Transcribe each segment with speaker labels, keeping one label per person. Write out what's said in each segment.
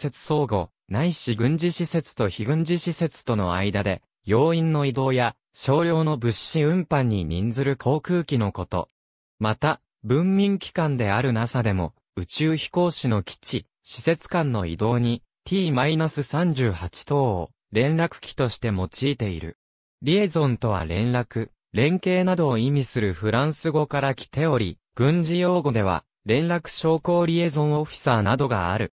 Speaker 1: 設相互、ないし軍事施設と非軍事施設との間で、要員の移動や少量の物資運搬に任ずる航空機のこと。また、文民機関である NASA でも、宇宙飛行士の基地、施設間の移動に T-38 等を連絡機として用いている。リエゾンとは連絡、連携などを意味するフランス語から来ており、軍事用語では連絡商工リエゾンオフィサーなどがある。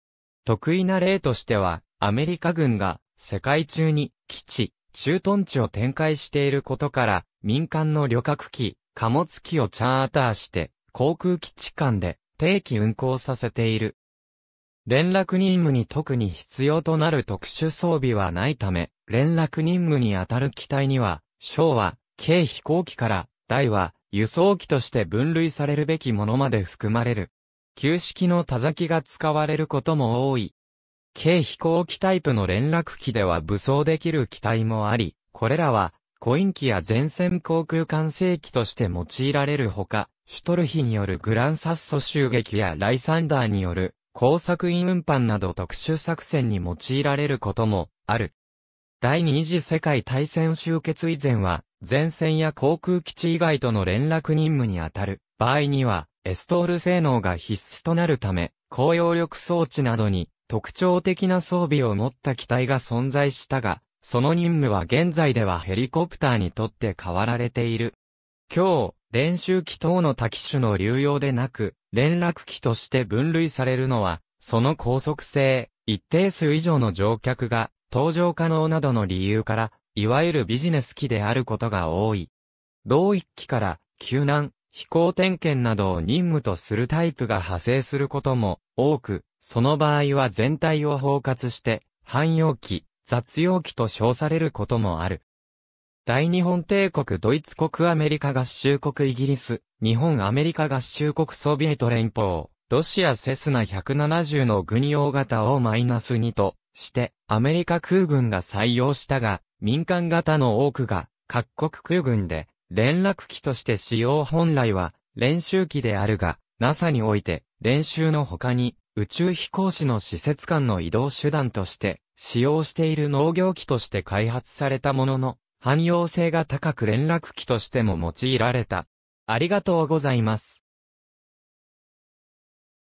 Speaker 1: 得意な例としては、アメリカ軍が世界中に基地、駐屯地を展開していることから、民間の旅客機、貨物機をチャーターして、航空基地間で定期運航させている。連絡任務に特に必要となる特殊装備はないため、連絡任務に当たる機体には、小は、軽飛行機から、大は、輸送機として分類されるべきものまで含まれる。旧式の田崎が使われることも多い。軽飛行機タイプの連絡機では武装できる機体もあり、これらは、コイン機や前線航空管制機として用いられるほか、シュトルヒによるグランサッソ襲撃やライサンダーによる工作員運搬など特殊作戦に用いられることもある。第二次世界大戦終結以前は、前線や航空基地以外との連絡任務にあたる場合には、エストール性能が必須となるため、高揚力装置などに特徴的な装備を持った機体が存在したが、その任務は現在ではヘリコプターにとって変わられている。今日、練習機等の多機種の流用でなく、連絡機として分類されるのは、その高速性、一定数以上の乗客が、搭乗可能などの理由から、いわゆるビジネス機であることが多い。同一機から、救難、飛行点検などを任務とするタイプが派生することも多く、その場合は全体を包括して、汎用機、雑用機と称されることもある。大日本帝国ドイツ国アメリカ合衆国イギリス、日本アメリカ合衆国ソビエト連邦、ロシアセスナ170の軍用型をマイナス2として、アメリカ空軍が採用したが、民間型の多くが各国空軍で連絡機として使用本来は練習機であるが、NASA において練習の他に宇宙飛行士の施設間の移動手段として使用している農業機として開発されたものの、汎用性が高く連絡機としても用いられた。ありがとうございます。